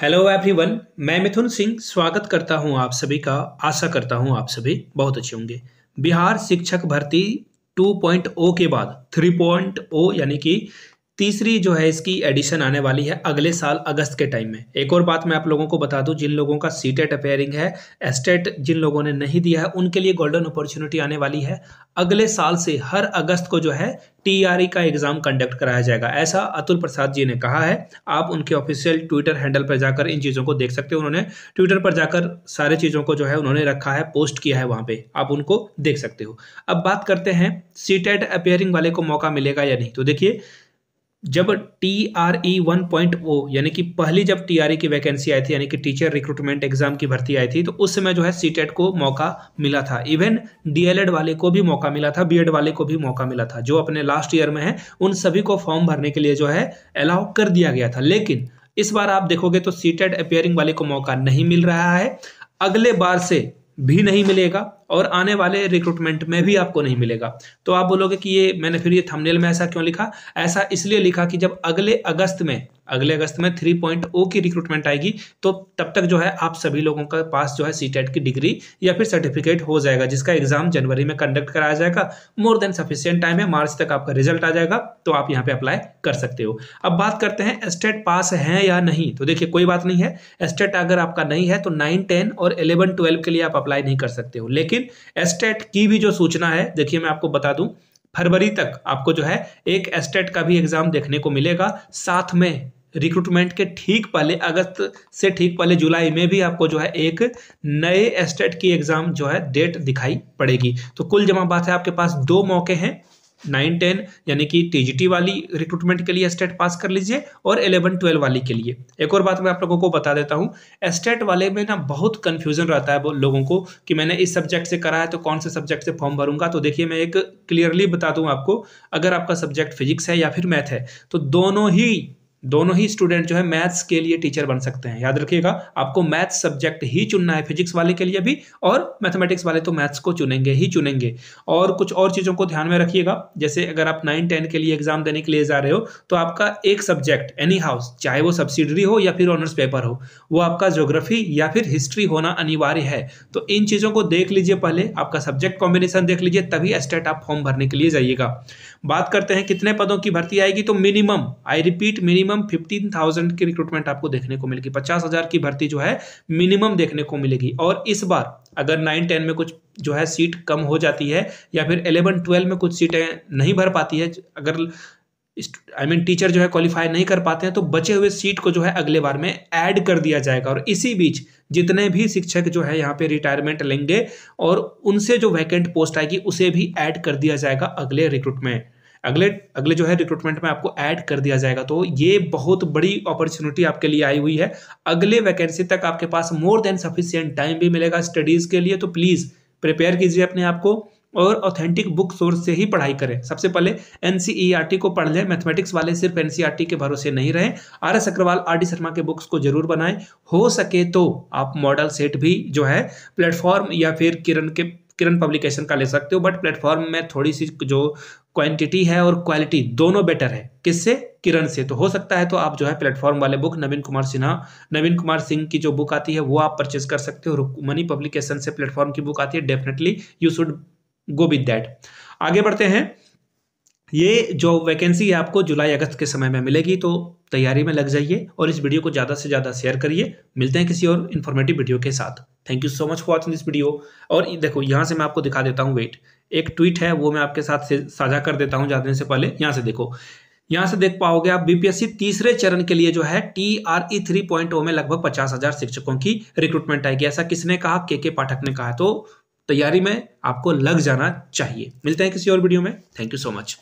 hello everyone मैं मिथुन सिंह स्वागत करता हूं आप सभी का आशा करता हूं आप सभी बहुत अच्छे होंगे बिहार शिक्षक भर्ती 2.0 के बाद 3.0 यानी कि तीसरी जो है इसकी एडिशन आने वाली है अगले साल अगस्त के टाइम में एक और बात मैं आप लोगों को बता दूं जिन लोगों का सीटेट अपेयरिंग है एस्टेट जिन लोगों ने नहीं दिया है उनके लिए गोल्डन अपॉर्चुनिटी आने वाली है अगले साल से हर अगस्त को जो है टी e का एग्जाम कंडक्ट कराया जाएगा ऐसा अतुल प्रसाद जी ने कहा है आप उनके ऑफिशियल ट्विटर हैंडल पर जाकर इन चीज़ों को देख सकते हो उन्होंने ट्विटर पर जाकर सारे चीज़ों को जो है उन्होंने रखा है पोस्ट किया है वहाँ पे आप उनको देख सकते हो अब बात करते हैं सीटेट अपेयरिंग वाले को मौका मिलेगा या नहीं तो देखिए जब T R E one point O यानी कि पहली जब टी आर ई की वैकेंसी आई थी यानी कि टीचर रिक्रूटमेंट एग्जाम की भर्ती आई थी तो उस समय जो है सी टेट e को मौका मिला था इवन डी एल एड वाले को भी मौका मिला था बी एड वाले को भी मौका मिला था जो अपने लास्ट ईयर में है उन सभी को फॉर्म भरने के लिए जो है अलाउ कर दिया गया था लेकिन इस बार आप देखोगे तो सी टेट अपेयरिंग वाले को मौका नहीं मिल रहा है अगले बार से भी नहीं मिलेगा और आने वाले रिक्रूटमेंट में भी आपको नहीं मिलेगा तो आप बोलोगे कि ये मैंने फिर ये थंबनेल में ऐसा क्यों लिखा ऐसा इसलिए लिखा कि जब अगले अगस्त में अगले अगस्त में थ्री पॉइंट ओ की रिक्रूटमेंट आएगी तो तब तक जो है आप सभी लोगों का पास जो है सी e की डिग्री या फिर सर्टिफिकेट हो जाएगा जिसका एग्जाम जनवरी में कंडक्ट कराया जाएगा मोर देन सफिशियंट टाइम है मार्च तक आपका रिजल्ट आ जाएगा तो आप यहाँ पे अप्लाई कर सकते हो अब बात करते हैं स्टेट पास है या नहीं तो देखिए कोई बात नहीं है स्टेट अगर आपका नहीं है तो नाइन टेन और इलेवन ट्वेल्व के लिए आप अप्लाई नहीं कर सकते हो लेकिन स्टेट की भी जो सूचना है देखिए मैं आपको बता दूं फरवरी तक आपको जो है एक एस्टेट का भी एग्जाम देखने को मिलेगा साथ में रिक्रूटमेंट के ठीक पहले अगस्त से ठीक पहले जुलाई में भी आपको जो है एक नए एस्टेट की एग्ज़ाम जो है डेट दिखाई पड़ेगी तो कुल जमा बात है आपके पास दो मौके हैं नाइन टेन यानी कि टीजीटी वाली रिक्रूटमेंट के लिए एस्टेट पास कर लीजिए और इलेवन ट्वेल्व वाली के लिए एक और बात मैं आप लोगों को बता देता हूँ एस्टेट वाले में ना बहुत कन्फ्यूजन रहता है लोगों को कि मैंने इस सब्जेक्ट से करा है तो कौन से सब्जेक्ट से फॉर्म भरूंगा तो देखिए मैं एक क्लियरली बता दूँ आपको अगर आपका सब्जेक्ट फिजिक्स है या फिर मैथ है तो दोनों ही दोनों ही स्टूडेंट जो है मैथ्स के लिए टीचर बन सकते हैं याद रखिएगा आपको मैथ्स सब्जेक्ट ही चुनना है फिजिक्स वाले के लिए भी और मैथमेटिक्स वाले तो मैथ्स को चुनेंगे ही चुनेंगे और कुछ और चीज़ों को ध्यान में रखिएगा जैसे अगर आप नाइन टेन के लिए एग्जाम देने के लिए जा रहे हो तो आपका एक सब्जेक्ट एनी हाउस चाहे वो सब्सिडरी हो या फिर ऑनर्स पेपर हो वो आपका ज्योग्राफी या फिर हिस्ट्री होना अनिवार्य है तो इन चीज़ों को देख लीजिए पहले आपका सब्जेक्ट कॉम्बिनेशन देख लीजिए तभी एस्टेट आप फॉर्म भरने के लिए जाइएगा बात करते हैं कितने पदों की भर्ती आएगी तो minimum I repeat minimum minimum fifteen thousand की रिक्रूटमेंट आपको देखने को मिलेगी पचास हज़ार की भर्ती जो है मिनिमम देखने को मिलेगी और इस बार अगर नाइन टेन में कुछ जो है सीट कम हो जाती है या फिर एलेवन ट्वेल्व में कुछ सीटें नहीं भर पाती है अगर आई मीन टीचर जो है क्वालिफाई नहीं कर पाते हैं तो बचे हुए सीट को जो है अगले बार में ऐड कर दिया जाएगा और इसी बीच जितने भी शिक्षक जो है यहाँ पे रिटायरमेंट लेंगे और उनसे जो वैकेंट पोस्ट आएगी उसे भी ऐड कर दिया जाएगा अगले रिक्रूटमेंट अगले अगले जो है रिक्रूटमेंट में आपको ऐड कर दिया जाएगा तो ये बहुत बड़ी अपॉर्चुनिटी आपके लिए आई हुई है अगले वैकेंसी तक आपके पास मोर देन सफिशियंट टाइम भी मिलेगा स्टडीज़ के लिए तो प्लीज़ प्रिपेयर कीजिए अपने आप को और ऑथेंटिक बुक सोर्स से ही पढ़ाई करें सबसे पहले एन e e को पढ़ लें मैथमेटिक्स वाले सिर्फ एन e के भरोसे नहीं रहें R S Agarwal R D Sharma के बुक्स को जरूर बनाएं हो सके तो आप मॉडल सेट भी जो है प्लेटफॉर्म या फिर किरण के किरण पब्लिकेशन का ले सकते हो बट प्लेटफॉर्म में थोड़ी सी जो क्वांटिटी है और क्वालिटी दोनों बेटर है किससे किरण से तो हो सकता है तो आप जो है प्लेटफॉर्म वाले बुक नवीन कुमार सिन्हा नवीन कुमार सिंह की जो बुक आती है वो आप परचेज कर सकते हो मनी पब्लिकेशन से प्लेटफॉर्म की बुक आती है definitely you should go with that आगे बढ़ते हैं ये जो वैकेंसी आपको जुलाई अगस्त के समय में मिलेगी तो तैयारी में लग जाइए और इस वीडियो को ज़्यादा से ज़्यादा शेयर करिए मिलते हैं किसी और इन्फॉर्मेटिव वीडियो के साथ thank you so much for watching this video और देखो यहाँ से मैं आपको दिखा देता हूँ वेट एक ट्वीट है वो मैं आपके साथ साझा कर देता हूँ जाने से पहले यहाँ से देखो यहाँ से देख पाओगे आप बीपीएससी तीसरे चरण के लिए जो है T R E three point O में लगभग पचास हजार शिक्षकों की रिक्रूटमेंट आएगी ऐसा किसने कहा के के पाठक ने कहा तो तैयारी में आपको लग जाना चाहिए मिलते हैं किसी और वीडियो में थैंक यू सो मच